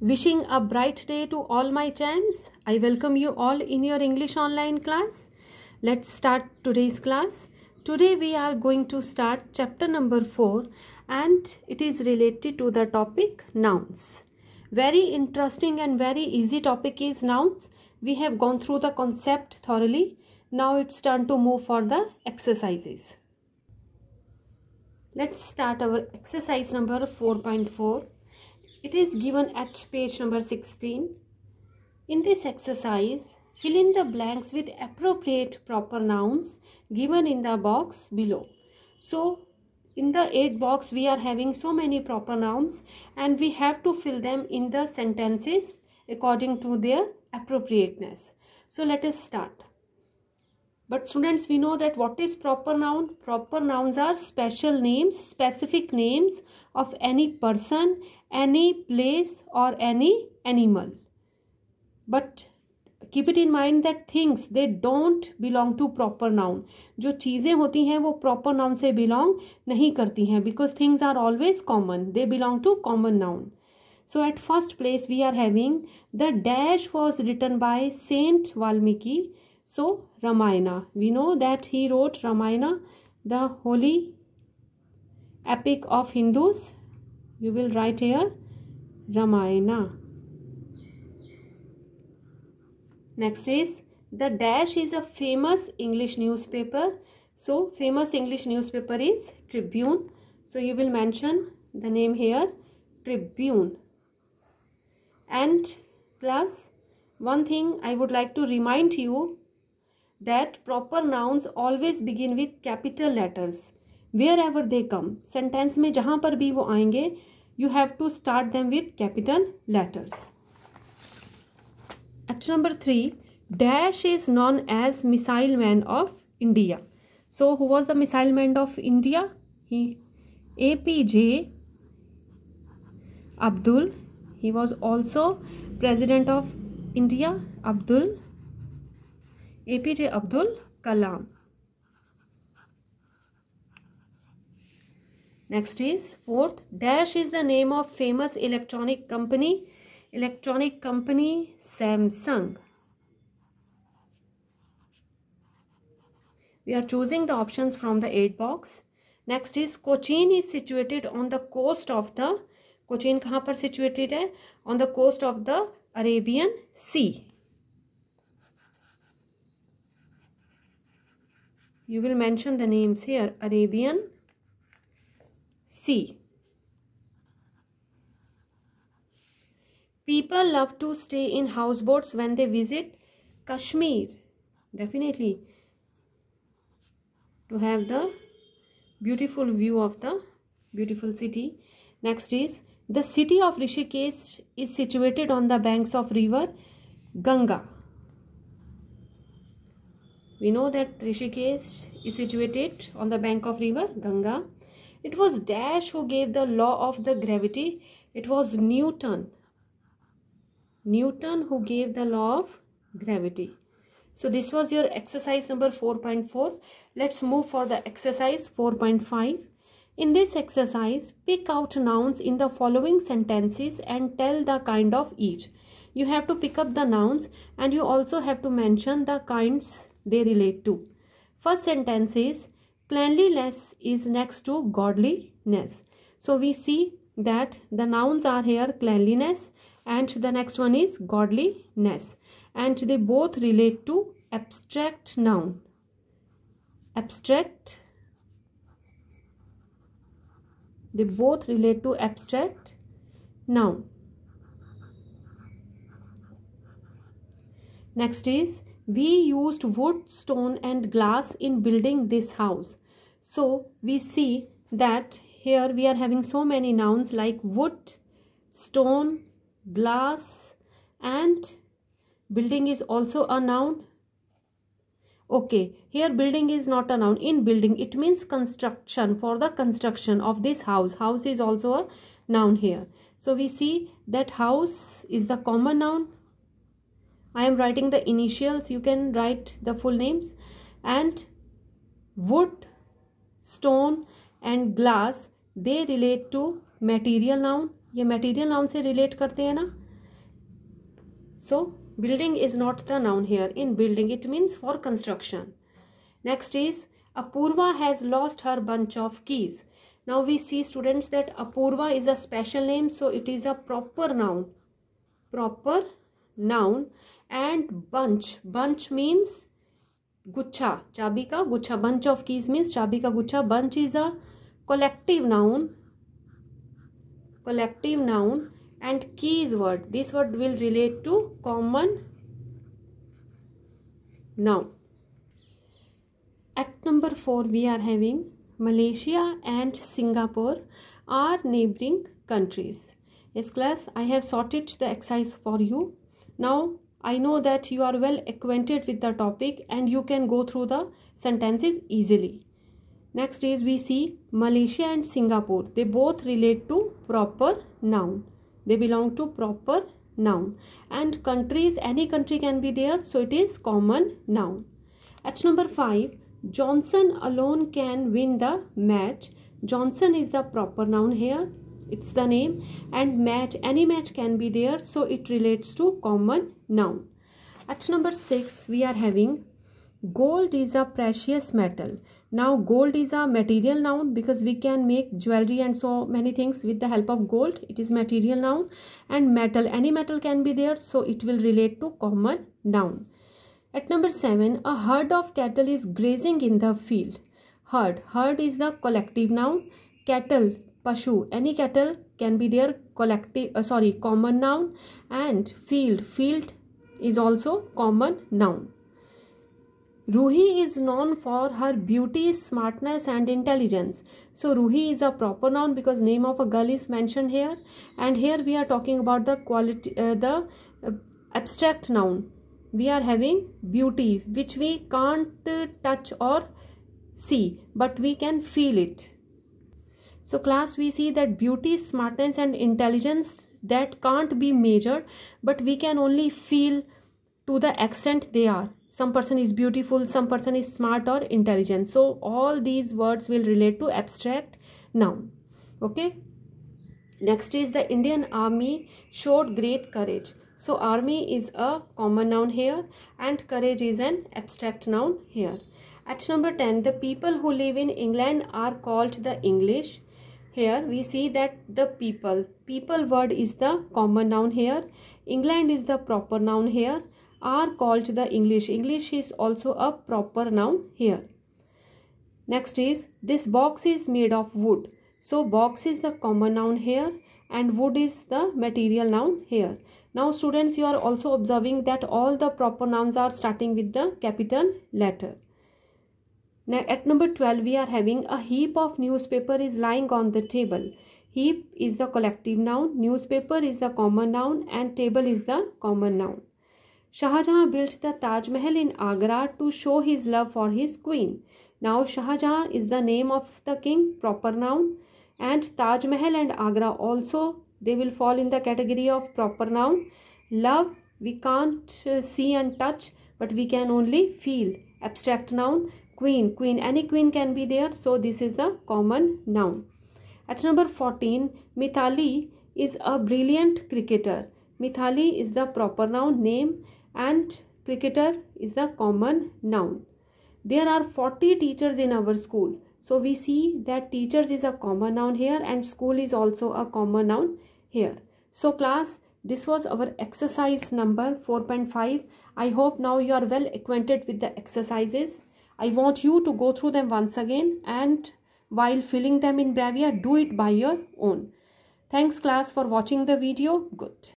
Wishing a bright day to all my champs. I welcome you all in your English online class. Let's start today's class. Today we are going to start chapter number 4 and it is related to the topic nouns. Very interesting and very easy topic is nouns. We have gone through the concept thoroughly. Now it's time to move for the exercises. Let's start our exercise number 4.4 it is given at page number 16. In this exercise, fill in the blanks with appropriate proper nouns given in the box below. So, in the 8 box, we are having so many proper nouns and we have to fill them in the sentences according to their appropriateness. So, let us start. But students, we know that what is proper noun? Proper nouns are special names, specific names of any person, any place or any animal. But keep it in mind that things, they don't belong to proper noun. Jo cheeze hoti hain, wo proper noun se belong nahi karti hain because things are always common. They belong to common noun. So at first place, we are having the dash was written by Saint Valmiki. So, Ramayana. We know that he wrote Ramayana, the holy epic of Hindus. You will write here Ramayana. Next is The Dash is a famous English newspaper. So, famous English newspaper is Tribune. So, you will mention the name here Tribune. And plus, one thing I would like to remind you that proper nouns always begin with capital letters wherever they come sentence me, जहाँ par bhi wo aayenge, you have to start them with capital letters at number three dash is known as missile man of India so who was the missile man of India he APJ Abdul he was also president of India Abdul A APJ Abdul Kalam next is fourth dash is the name of famous electronic company electronic company Samsung we are choosing the option from the eight box next is Cochin is situated on the coast of the Cochin कहाँ पर situated है on the coast of the Arabian sea you will mention the names here Arabian Sea. People love to stay in houseboats when they visit Kashmir. Definitely to have the beautiful view of the beautiful city. Next is the city of Rishikesh is situated on the banks of river Ganga. We know that Rishikesh is situated on the bank of river Ganga. It was Dash who gave the law of the gravity. It was Newton. Newton who gave the law of gravity. So this was your exercise number 4.4. Let's move for the exercise 4.5. In this exercise, pick out nouns in the following sentences and tell the kind of each. You have to pick up the nouns and you also have to mention the kinds they relate to. First sentence is cleanliness is next to godliness. So we see that the nouns are here cleanliness and the next one is godliness and they both relate to abstract noun. Abstract they both relate to abstract noun. Next is we used wood stone and glass in building this house so we see that here we are having so many nouns like wood stone glass and building is also a noun okay here building is not a noun in building it means construction for the construction of this house house is also a noun here so we see that house is the common noun I am writing the initials you can write the full names and wood stone and glass they relate to material noun ये material noun से relate करते हैं ना so building is not the noun here in building it means for construction next is Apurva has lost her bunch of keys now we see students that Apurva is a special name so it is a proper noun proper noun and bunch bunch means gucha, chabi ka bunch of keys means chabi ka bunch is a collective noun collective noun and keys word this word will relate to common noun act number 4 we are having malaysia and singapore are neighboring countries yes class i have sorted the exercise for you now I know that you are well acquainted with the topic and you can go through the sentences easily. Next is we see Malaysia and Singapore. They both relate to proper noun. They belong to proper noun. And countries, any country can be there. So it is common noun. H number 5. Johnson alone can win the match. Johnson is the proper noun here. It's the name. And match, any match can be there. So it relates to common now, at number 6 we are having gold is a precious metal now gold is a material noun because we can make jewelry and so many things with the help of gold it is material noun and metal any metal can be there so it will relate to common noun at number 7 a herd of cattle is grazing in the field herd herd is the collective noun cattle pashu any cattle can be there collective uh, sorry common noun and field field is also common noun. Ruhi is known for her beauty, smartness and intelligence. So Ruhi is a proper noun because name of a girl is mentioned here and here we are talking about the quality uh, the uh, abstract noun. We are having beauty which we can't uh, touch or see but we can feel it. So class we see that beauty, smartness and intelligence that can't be measured but we can only feel to the extent they are some person is beautiful some person is smart or intelligent so all these words will relate to abstract noun okay next is the indian army showed great courage so army is a common noun here and courage is an abstract noun here at number 10 the people who live in england are called the english here we see that the people people word is the common noun here england is the proper noun here are called the english english is also a proper noun here next is this box is made of wood so box is the common noun here and wood is the material noun here now students you are also observing that all the proper nouns are starting with the capital letter now at number 12 we are having a heap of newspaper is lying on the table. Heap is the collective noun, newspaper is the common noun and table is the common noun. Shah Jahan built the Taj Mahal in Agra to show his love for his queen. Now Shah Jahan is the name of the king, proper noun and Taj Mahal and Agra also they will fall in the category of proper noun. Love we can't uh, see and touch but we can only feel abstract noun queen queen any queen can be there so this is the common noun at number 14 mithali is a brilliant cricketer mithali is the proper noun name and cricketer is the common noun there are 40 teachers in our school so we see that teachers is a common noun here and school is also a common noun here so class this was our exercise number 4.5 i hope now you are well acquainted with the exercises I want you to go through them once again and while filling them in Bravia, do it by your own. Thanks class for watching the video. Good.